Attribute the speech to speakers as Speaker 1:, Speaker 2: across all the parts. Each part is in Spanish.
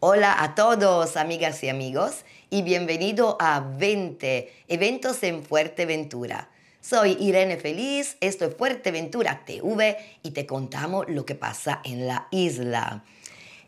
Speaker 1: Hola a todos, amigas y amigos, y bienvenido a 20 eventos en Fuerteventura. Soy Irene Feliz, esto es Fuerteventura TV y te contamos lo que pasa en la isla.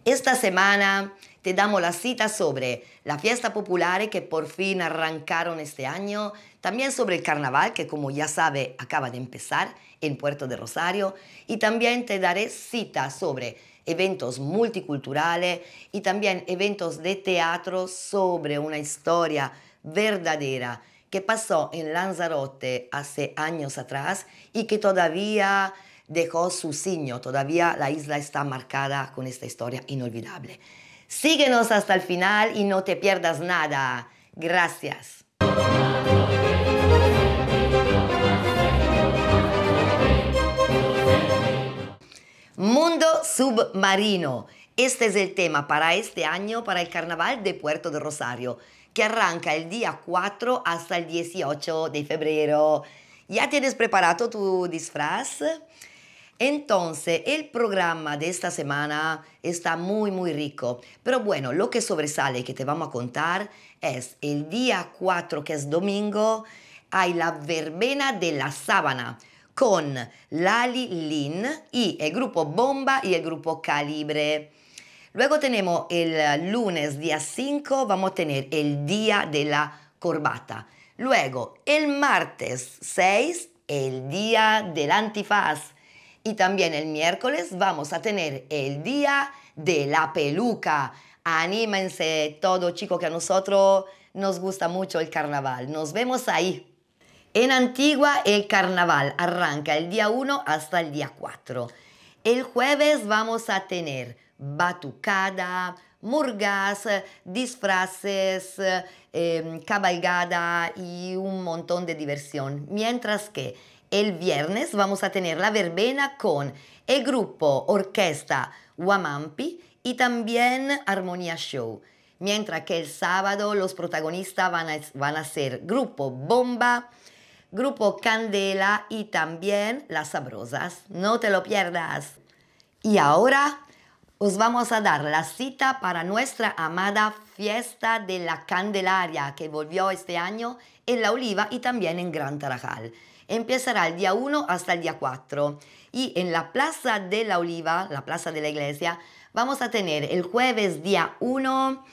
Speaker 1: Esta semana te damos la cita sobre la fiesta popular que por fin arrancaron este año, también sobre el carnaval, que como ya sabe, acaba de empezar en Puerto de Rosario. Y también te daré cita sobre eventos multiculturales y también eventos de teatro sobre una historia verdadera que pasó en Lanzarote hace años atrás y que todavía dejó su signo, todavía la isla está marcada con esta historia inolvidable. Síguenos hasta el final y no te pierdas nada. Gracias. Mundo Submarino. Este es el tema para este año, para el Carnaval de Puerto de Rosario, que arranca el día 4 hasta el 18 de febrero. ¿Ya tienes preparado tu disfraz? Entonces, el programa de esta semana está muy, muy rico. Pero bueno, lo que sobresale que te vamos a contar es el día 4, que es domingo, hay la verbena de la sábana con Lali Lin y el grupo Bomba y el grupo Calibre. Luego tenemos el lunes día 5, vamos a tener el día de la corbata. Luego el martes 6, el día del antifaz. Y también el miércoles vamos a tener el día de la peluca. Anímense todo chicos que a nosotros nos gusta mucho el carnaval. Nos vemos ahí. En Antigua el carnaval arranca el día 1 hasta el día 4. El jueves vamos a tener batucada, murgas, disfraces, em, cabalgada y un montón de diversión. Mientras que el viernes vamos a tener la verbena con el grupo orquesta Huamampi y también Armonía Show. Mientras que el sábado los protagonistas van a ser grupo Bomba, Grupo Candela y también Las Sabrosas. No te lo pierdas. Y ahora os vamos a dar la cita para nuestra amada fiesta de la Candelaria que volvió este año en La Oliva y también en Gran Tarajal. Empezará el día 1 hasta el día 4 y en la Plaza de la Oliva, la Plaza de la Iglesia, vamos a tener el jueves día 1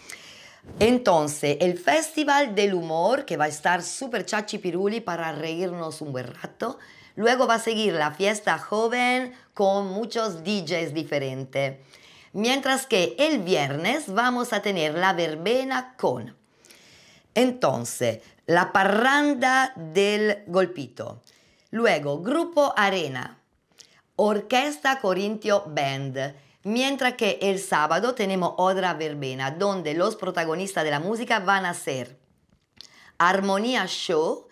Speaker 1: entonces, el Festival del Humor, que va a estar super chachi piruli para reírnos un buen rato. Luego va a seguir la fiesta joven con muchos DJs diferentes. Mientras que el viernes vamos a tener la verbena con. Entonces, la parranda del golpito. Luego, Grupo Arena. Orquesta Corintio Band Mientras que el sábado tenemos otra verbena donde los protagonistas de la música van a ser Armonía Show,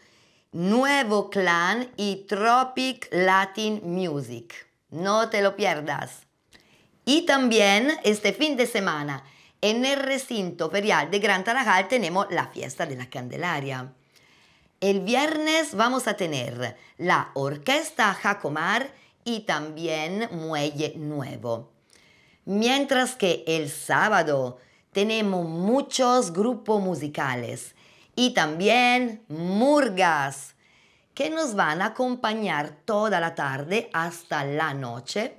Speaker 1: Nuevo Clan y Tropic Latin Music. No te lo pierdas. Y también este fin de semana en el recinto ferial de Gran Tarajal tenemos la fiesta de la Candelaria. El viernes vamos a tener la Orquesta Jacomar y también Muelle Nuevo. Mientras que el sábado tenemos muchos grupos musicales y también murgas que nos van a acompañar toda la tarde hasta la noche.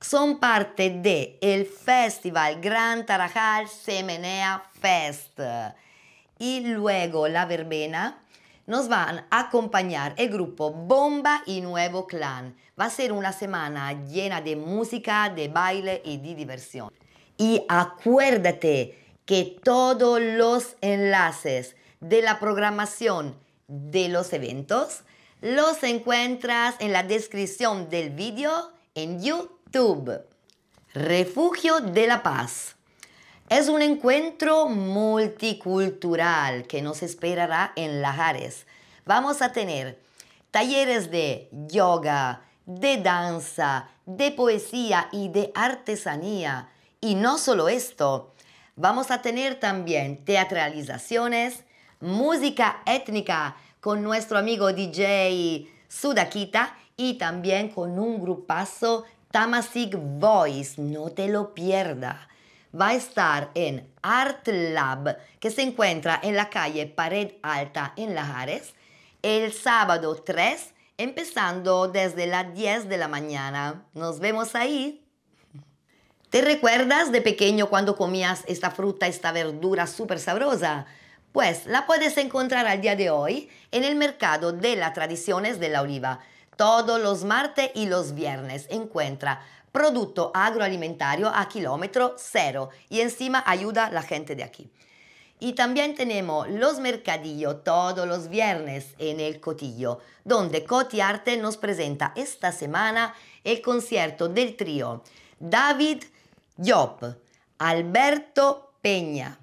Speaker 1: Son parte de el Festival Gran Tarajal Semenea Fest y luego la verbena nos van a acompañar el grupo Bomba y Nuevo Clan. Va a ser una semana llena de música, de baile y de diversión. Y acuérdate que todos los enlaces de la programación de los eventos los encuentras en la descripción del vídeo en YouTube. Refugio de la Paz. Es un encuentro multicultural que nos esperará en Lajares. Vamos a tener talleres de yoga, de danza, de poesía y de artesanía. Y no solo esto, vamos a tener también teatralizaciones, música étnica con nuestro amigo DJ Sudakita y también con un grupazo Tamasic Voice. No te lo pierdas va a estar en Art Lab, que se encuentra en la calle Pared Alta en Lajares, el sábado 3, empezando desde las 10 de la mañana. Nos vemos ahí. ¿Te recuerdas de pequeño cuando comías esta fruta, esta verdura súper sabrosa? Pues la puedes encontrar al día de hoy en el mercado de las tradiciones de la oliva. Todos los martes y los viernes encuentra producto agroalimentario a kilómetro cero y encima ayuda la gente de aquí. Y también tenemos los mercadillos todos los viernes en el Cotillo, donde Coti Arte nos presenta esta semana el concierto del trío David Job, Alberto Peña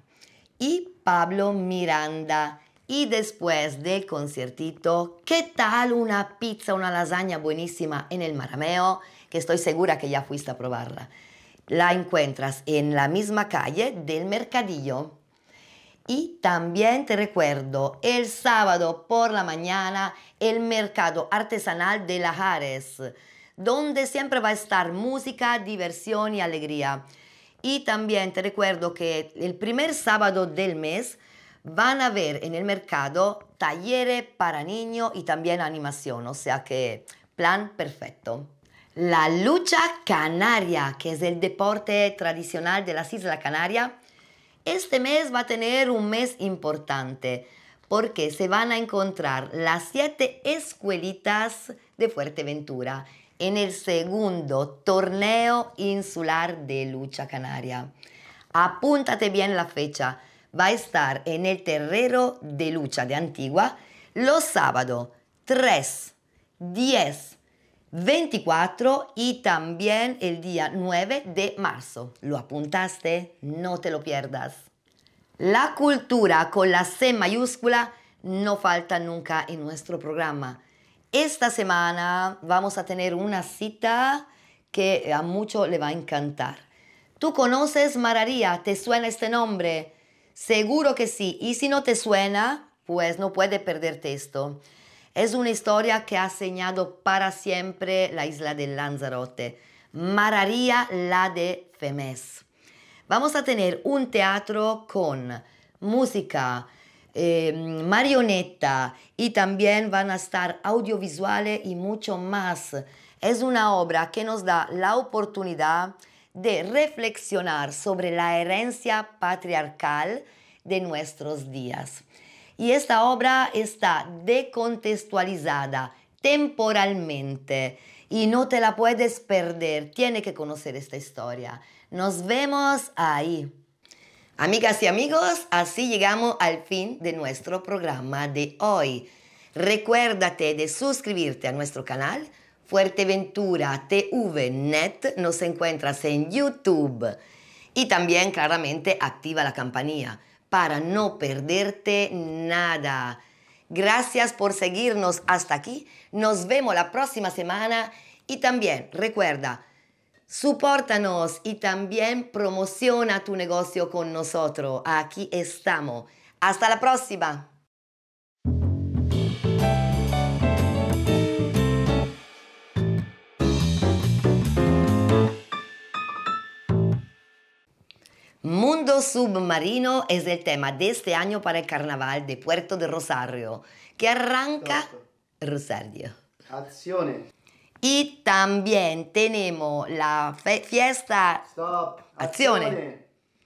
Speaker 1: y Pablo Miranda. Y después del conciertito, ¿qué tal una pizza, una lasaña buenísima en el Marameo? Que estoy segura que ya fuiste a probarla. La encuentras en la misma calle del Mercadillo. Y también te recuerdo, el sábado por la mañana, el mercado artesanal de La Jares. donde siempre va a estar música, diversión y alegría. Y también te recuerdo que el primer sábado del mes, van a ver en el mercado talleres para niños y también animación, o sea que plan perfecto. La lucha canaria, que es el deporte tradicional de las Islas Canarias, este mes va a tener un mes importante porque se van a encontrar las siete escuelitas de Fuerteventura en el segundo torneo insular de lucha canaria. Apúntate bien la fecha, va a estar en el Terrero de Lucha de Antigua los sábados 3, 10, 24 y también el día 9 de marzo. ¿Lo apuntaste? No te lo pierdas. La cultura con la C mayúscula no falta nunca en nuestro programa. Esta semana vamos a tener una cita que a muchos le va a encantar. Tú conoces Mararía, te suena este nombre. Seguro que sí. Y si no te suena, pues no puedes perderte esto. Es una historia que ha señado para siempre la isla de Lanzarote. Mararía la de Femes. Vamos a tener un teatro con música, eh, marioneta y también van a estar audiovisuales y mucho más. Es una obra que nos da la oportunidad de reflexionar sobre la herencia patriarcal de nuestros días. Y esta obra está decontextualizada temporalmente y no te la puedes perder. Tiene que conocer esta historia. Nos vemos ahí. Amigas y amigos, así llegamos al fin de nuestro programa de hoy. Recuérdate de suscribirte a nuestro canal Fuerteventura TV Net, nos encuentras en YouTube y también claramente activa la campanilla para no perderte nada. Gracias por seguirnos hasta aquí. Nos vemos la próxima semana y también recuerda, supórtanos y también promociona tu negocio con nosotros. Aquí estamos. Hasta la próxima. Mundo Submarino es el tema de este año para el carnaval de Puerto de Rosario, que arranca Rosario. ¡Acción! Y también tenemos la fiesta... Stop. Acciones.